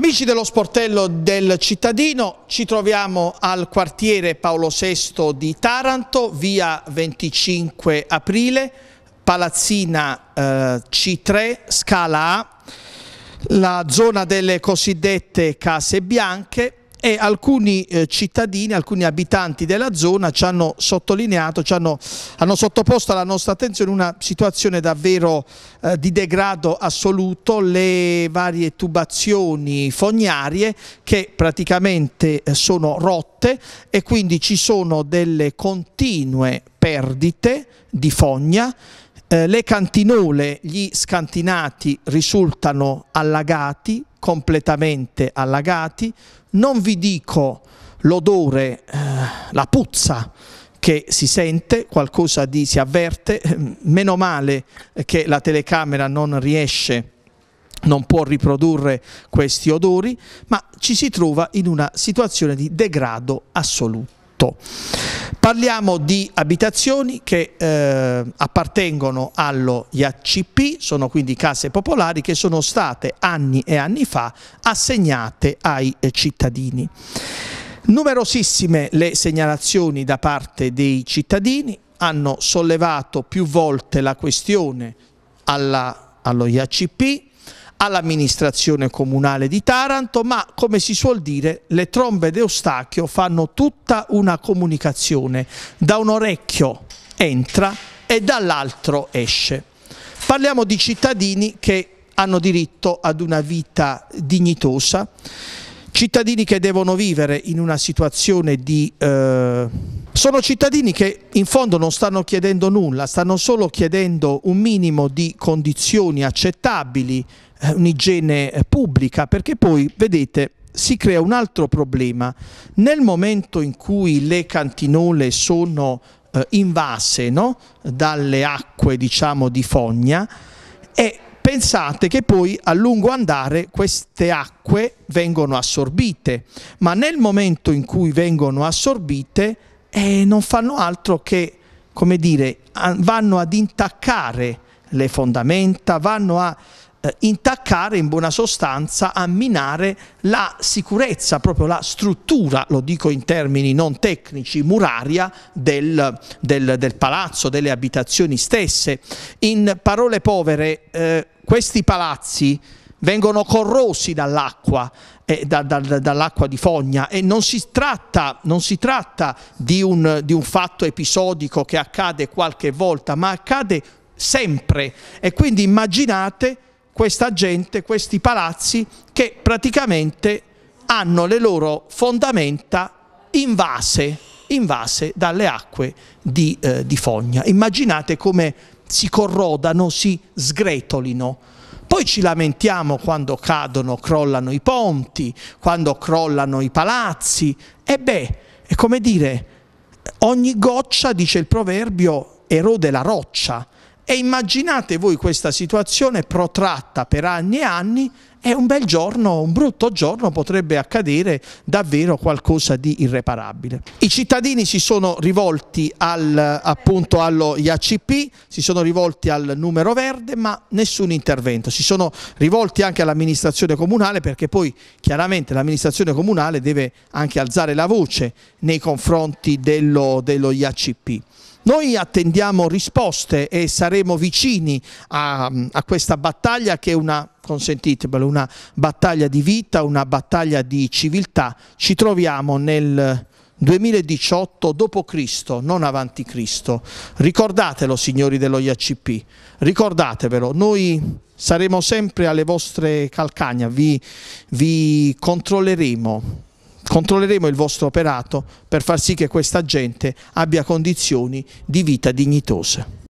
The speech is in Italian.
Amici dello sportello del cittadino, ci troviamo al quartiere Paolo VI di Taranto, via 25 aprile, palazzina eh, C3, scala A, la zona delle cosiddette case bianche, e alcuni eh, cittadini, alcuni abitanti della zona ci hanno sottolineato, ci hanno, hanno sottoposto alla nostra attenzione una situazione davvero eh, di degrado assoluto, le varie tubazioni fognarie che praticamente eh, sono rotte e quindi ci sono delle continue perdite di fogna eh, le cantinole, gli scantinati risultano allagati, completamente allagati, non vi dico l'odore, eh, la puzza che si sente, qualcosa di si avverte, meno male che la telecamera non riesce non può riprodurre questi odori, ma ci si trova in una situazione di degrado assoluto. Parliamo di abitazioni che eh, appartengono allo IACP, sono quindi case popolari che sono state anni e anni fa assegnate ai eh, cittadini. Numerosissime le segnalazioni da parte dei cittadini, hanno sollevato più volte la questione alla, allo IACP, all'amministrazione comunale di Taranto, ma come si suol dire le trombe d'Eustachio fanno tutta una comunicazione, da un orecchio entra e dall'altro esce. Parliamo di cittadini che hanno diritto ad una vita dignitosa, cittadini che devono vivere in una situazione di... Eh, sono cittadini che in fondo non stanno chiedendo nulla, stanno solo chiedendo un minimo di condizioni accettabili, eh, un'igiene eh, pubblica, perché poi, vedete, si crea un altro problema. Nel momento in cui le cantinole sono eh, invase no? dalle acque diciamo, di fogna, e pensate che poi a lungo andare queste acque vengono assorbite, ma nel momento in cui vengono assorbite e non fanno altro che, come dire, vanno ad intaccare le fondamenta, vanno a eh, intaccare in buona sostanza, a minare la sicurezza, proprio la struttura, lo dico in termini non tecnici, muraria del, del, del palazzo, delle abitazioni stesse. In parole povere, eh, questi palazzi vengono corrosi dall'acqua, eh, da, da, da, dall'acqua di fogna e non si tratta, non si tratta di, un, di un fatto episodico che accade qualche volta, ma accade sempre e quindi immaginate questa gente, questi palazzi che praticamente hanno le loro fondamenta invase, invase dalle acque di, eh, di fogna. Immaginate come si corrodano, si sgretolino. Poi ci lamentiamo quando cadono, crollano i ponti, quando crollano i palazzi. E beh, è come dire, ogni goccia, dice il proverbio, erode la roccia. E immaginate voi questa situazione protratta per anni e anni e un bel giorno, un brutto giorno potrebbe accadere davvero qualcosa di irreparabile. I cittadini si sono rivolti al, appunto allo IACP, si sono rivolti al numero verde ma nessun intervento, si sono rivolti anche all'amministrazione comunale perché poi chiaramente l'amministrazione comunale deve anche alzare la voce nei confronti dello, dello IACP. Noi attendiamo risposte e saremo vicini a, a questa battaglia che è una consentimelo, una battaglia di vita, una battaglia di civiltà. Ci troviamo nel 2018 dopo Cristo, non avanti Cristo. Ricordatelo, signori dello IACP, ricordatevelo. Noi saremo sempre alle vostre calcagna, vi, vi controlleremo, Controlleremo il vostro operato per far sì che questa gente abbia condizioni di vita dignitose.